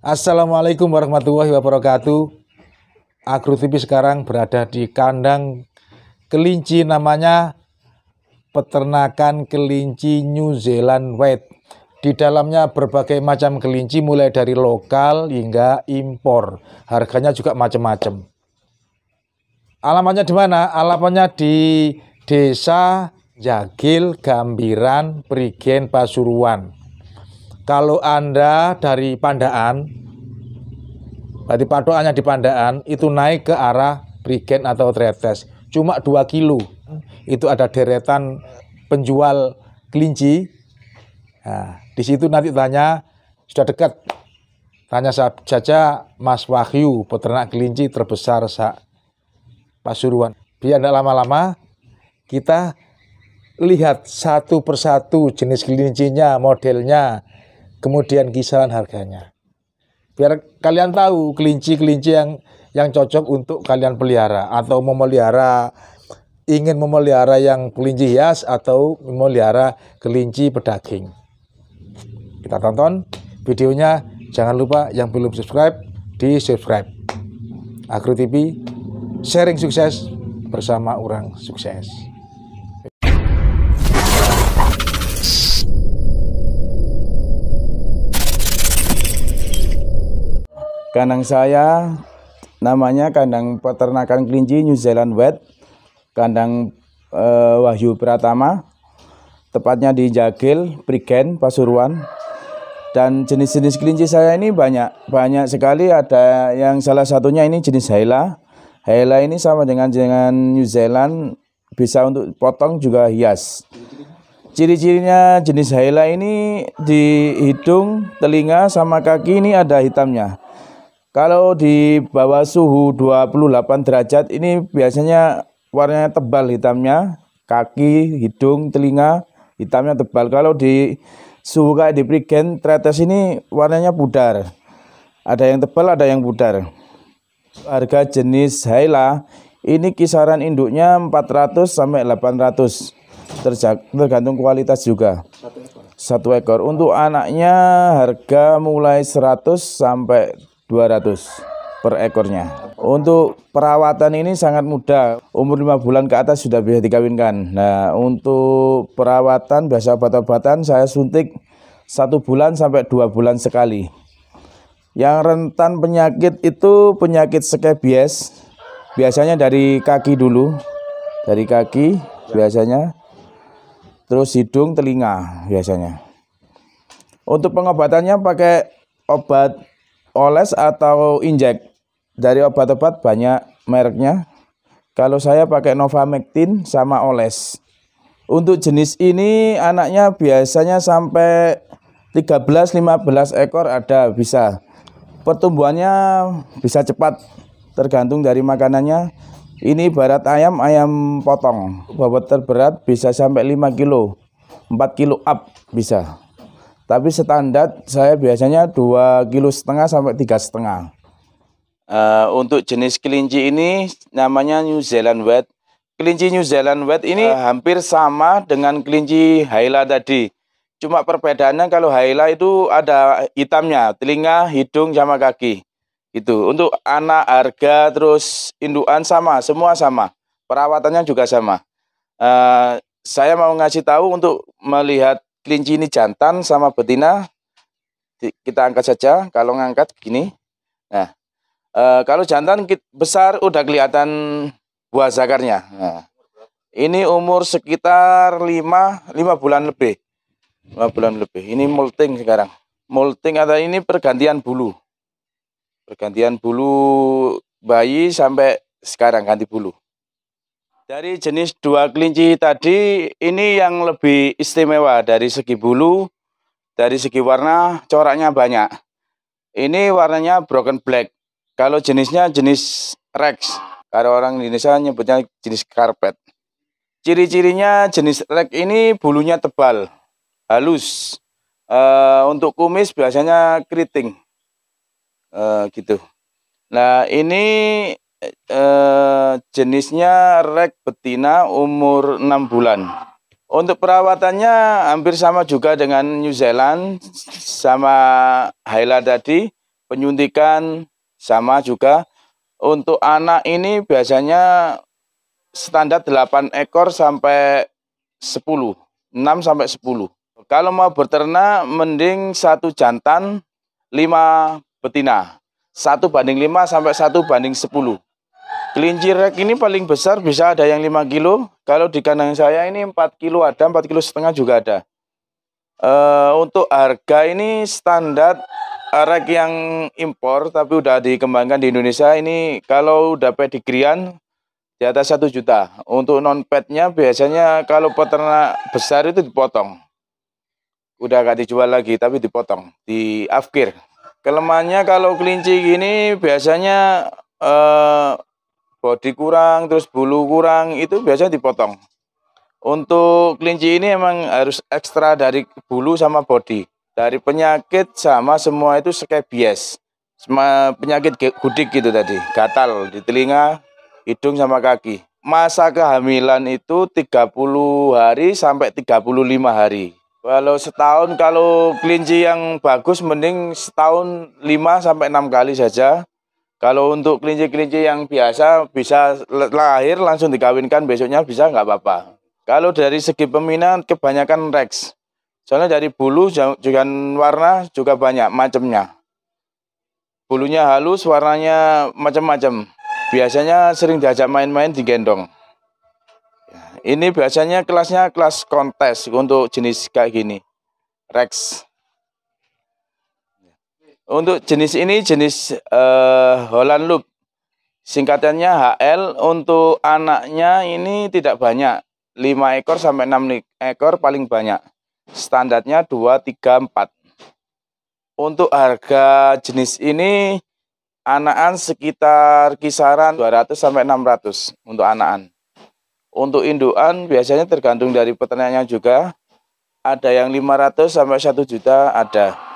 Assalamualaikum warahmatullahi wabarakatuh. Agro TV sekarang berada di kandang kelinci namanya peternakan kelinci New Zealand White. Di dalamnya berbagai macam kelinci mulai dari lokal hingga impor. Harganya juga macam-macam. Alamannya di mana? Alamannya di Desa Jagil Gambiran Prigen Pasuruan. Kalau Anda dari Pandaan, berarti patokannya di Pandaan, itu naik ke arah Brigen atau Tretes. Cuma 2 kilo. Itu ada deretan penjual kelinci. Nah, di situ nanti tanya, sudah dekat. Tanya saja Mas Wahyu, peternak kelinci terbesar sa Pasuruan. Biar tidak lama-lama, kita lihat satu persatu jenis kelincinya, modelnya, kemudian kisaran harganya. Biar kalian tahu kelinci-kelinci yang yang cocok untuk kalian pelihara atau memelihara ingin memelihara yang kelinci hias atau memelihara kelinci pedaging. Kita tonton videonya. Jangan lupa yang belum subscribe, di subscribe. Agro TV, sharing sukses bersama orang sukses. Kandang saya namanya kandang peternakan kelinci New Zealand Wet, kandang eh, Wahyu Pratama, tepatnya di Jagil, Prigen, Pasuruan. Dan jenis-jenis kelinci saya ini banyak, banyak sekali. Ada yang salah satunya ini jenis Hela. Hela ini sama dengan dengan New Zealand, bisa untuk potong juga hias. Ciri-cirinya jenis Hela ini di hidung, telinga, sama kaki ini ada hitamnya. Kalau di bawah suhu 28 derajat ini biasanya warnanya tebal hitamnya, kaki, hidung, telinga hitamnya tebal. Kalau di suhu kayak di prigen, tretes ini warnanya pudar. Ada yang tebal, ada yang pudar. Harga jenis Haila ini kisaran induknya 400 sampai 800 tergantung kualitas juga satu ekor. untuk anaknya harga mulai 100 sampai 200 per ekornya. Untuk perawatan ini sangat mudah. Umur 5 bulan ke atas sudah bisa dikawinkan. Nah, untuk perawatan biasa obat-obatan saya suntik satu bulan sampai dua bulan sekali. Yang rentan penyakit itu penyakit skabies. Biasanya dari kaki dulu. Dari kaki biasanya. Terus hidung, telinga biasanya. Untuk pengobatannya pakai obat oles atau injek dari obat-obat banyak mereknya. Kalau saya pakai Novamectin sama oles. Untuk jenis ini anaknya biasanya sampai 13-15 ekor ada bisa. Pertumbuhannya bisa cepat tergantung dari makanannya. Ini barat ayam, ayam potong. Bobot terberat bisa sampai 5 kilo, 4 kilo up bisa. Tapi standar saya biasanya dua kilo setengah sampai tiga setengah. Eh, untuk jenis kelinci ini namanya New Zealand Wet. Kelinci New Zealand Wet ini uh, hampir sama dengan kelinci Haila tadi. Cuma perbedaannya kalau Haila itu ada hitamnya, telinga, hidung, sama kaki. Itu untuk anak, harga, terus induan sama, semua sama. Perawatannya juga sama. Uh, saya mau ngasih tahu untuk melihat kelinci ini jantan sama betina kita angkat saja kalau ngangkat begini nah e, kalau jantan besar udah kelihatan buah zakarnya nah, ini umur sekitar lima 5 bulan lebih lima bulan lebih ini molting sekarang molting ada ini pergantian bulu pergantian bulu bayi sampai sekarang ganti bulu dari jenis dua kelinci tadi, ini yang lebih istimewa dari segi bulu, dari segi warna, coraknya banyak. Ini warnanya broken black. Kalau jenisnya jenis rex. Kalau orang Indonesia nyebutnya jenis karpet. Ciri-cirinya jenis rex ini bulunya tebal, halus. E, untuk kumis biasanya keriting. E, gitu. Nah, ini E, Jenisnya rek betina umur 6 bulan. Untuk perawatannya hampir sama juga dengan New Zealand sama Haila tadi, penyuntikan sama juga. Untuk anak ini biasanya standar 8 ekor sampai 10, 6 sampai 10. Kalau mau berternak mending satu jantan, 5 betina. 1 banding 5 sampai 1 banding 10. Kelinci rek ini paling besar bisa ada yang 5 kilo. Kalau di kandang saya ini 4 kilo ada, 4 kilo setengah juga ada. E, untuk harga ini standar eh, rek yang impor tapi udah dikembangkan di Indonesia ini kalau udah pedigrian di atas 1 juta. Untuk non petnya biasanya kalau peternak besar itu dipotong. Udah gak dijual lagi tapi dipotong, di afkir. Kelemahannya kalau kelinci gini biasanya eh, body kurang terus bulu kurang itu biasanya dipotong untuk kelinci ini emang harus ekstra dari bulu sama body dari penyakit sama semua itu skabies. sama penyakit gudik gitu tadi gatal di telinga hidung sama kaki masa kehamilan itu 30 hari sampai 35 hari kalau setahun kalau kelinci yang bagus mending setahun 5 sampai 6 kali saja kalau untuk kelinci-kelinci yang biasa bisa lahir langsung dikawinkan besoknya bisa nggak apa-apa. Kalau dari segi peminat kebanyakan rex. Soalnya dari bulu juga warna juga banyak macamnya. Bulunya halus, warnanya macam-macam. Biasanya sering diajak main-main digendong. Ya, ini biasanya kelasnya kelas kontes untuk jenis kayak gini. Rex. Untuk jenis ini jenis uh, Holland Loop. Singkatannya HL untuk anaknya ini tidak banyak. 5 ekor sampai 6 ekor paling banyak. Standarnya 2, 3, 4. Untuk harga jenis ini anakan sekitar kisaran 200 sampai 600 untuk anakan. Untuk induan biasanya tergantung dari peternaknya juga. Ada yang 500 sampai 1 juta ada.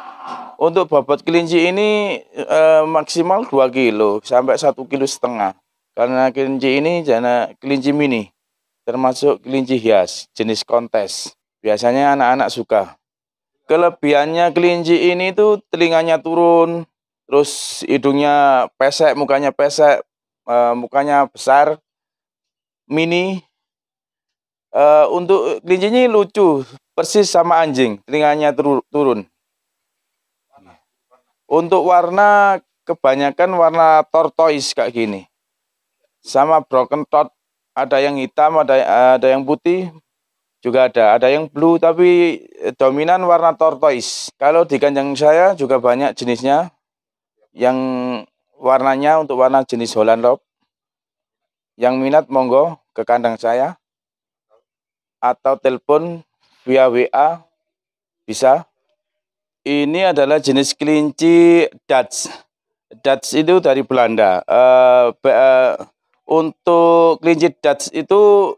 Untuk bobot kelinci ini eh, maksimal 2 kilo sampai satu kilo setengah. Karena kelinci ini jana kelinci mini, termasuk kelinci hias, jenis kontes. Biasanya anak-anak suka. Kelebihannya kelinci ini tuh telinganya turun, terus hidungnya pesek, mukanya pesek, eh, mukanya besar, mini, e, untuk kelincinya lucu, persis sama anjing, telinganya turun. Untuk warna kebanyakan warna tortoise kayak gini. Sama broken tot, ada yang hitam, ada ada yang putih juga ada, ada yang blue tapi eh, dominan warna tortoise. Kalau di kanjeng saya juga banyak jenisnya. Yang warnanya untuk warna jenis Holland Lop. Yang minat monggo ke kandang saya atau telepon via WA bisa ini adalah jenis kelinci Dutch. Dutch itu dari Belanda. Uh, uh, untuk kelinci Dutch itu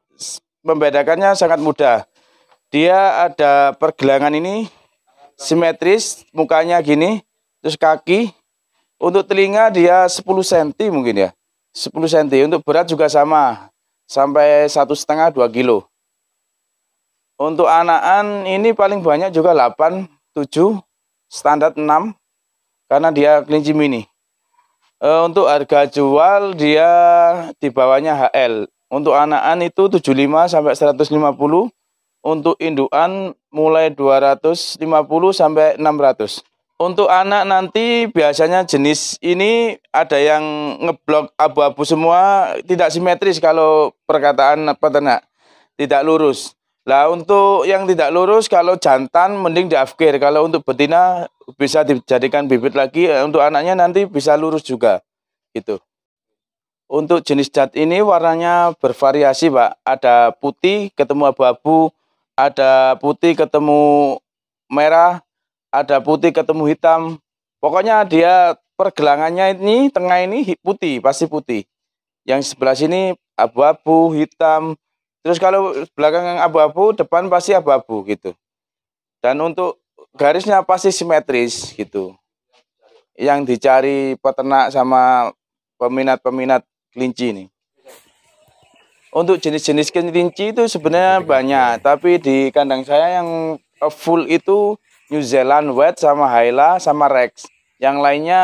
membedakannya sangat mudah. Dia ada pergelangan ini simetris, mukanya gini, terus kaki. Untuk telinga dia 10 cm mungkin ya. 10 cm. Untuk berat juga sama. Sampai satu setengah 2 kilo. Untuk anakan ini paling banyak juga 8, 7, standar 6 karena dia kelinci mini. E, untuk harga jual dia di bawahnya HL. Untuk anakan itu 75 sampai 150. Untuk induan mulai 250 sampai 600. Untuk anak nanti biasanya jenis ini ada yang ngeblok abu-abu semua, tidak simetris kalau perkataan peternak, tidak lurus. Lah untuk yang tidak lurus kalau jantan mending diafkir, kalau untuk betina bisa dijadikan bibit lagi eh, untuk anaknya nanti bisa lurus juga. Gitu. Untuk jenis cat ini warnanya bervariasi, Pak. Ada putih ketemu abu-abu, ada putih ketemu merah, ada putih ketemu hitam. Pokoknya dia pergelangannya ini tengah ini putih, pasti putih. Yang sebelah sini abu-abu, hitam, Terus kalau belakang yang abu-abu, depan pasti abu-abu gitu. Dan untuk garisnya pasti simetris gitu. Yang dicari peternak sama peminat-peminat kelinci ini. Untuk jenis-jenis kelinci itu sebenarnya banyak, tapi di kandang saya yang full itu New Zealand White sama Hyla sama Rex. Yang lainnya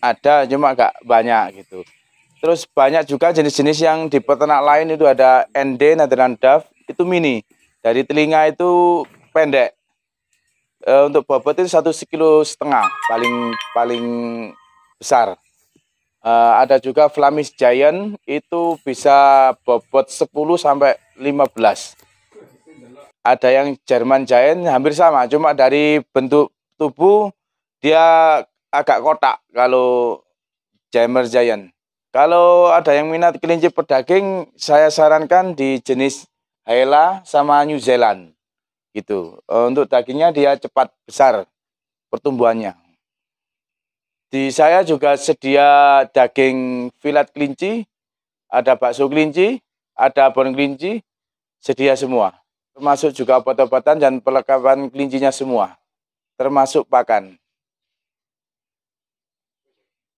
ada cuma gak banyak gitu. Terus banyak juga jenis-jenis yang di peternak lain itu ada ND, Netherland Duff, itu mini. Dari telinga itu pendek. E, untuk bobot itu satu kilo setengah paling paling besar. E, ada juga Flamish Giant itu bisa bobot 10 sampai 15. Ada yang Jerman Giant hampir sama, cuma dari bentuk tubuh dia agak kotak kalau Jerman Giant. Kalau ada yang minat kelinci pedaging, saya sarankan di jenis Hela sama New Zealand. Gitu. E, untuk dagingnya dia cepat besar pertumbuhannya. Di saya juga sedia daging filet kelinci, ada bakso kelinci, ada abon kelinci, sedia semua. Termasuk juga obat-obatan dan perlengkapan kelincinya semua, termasuk pakan.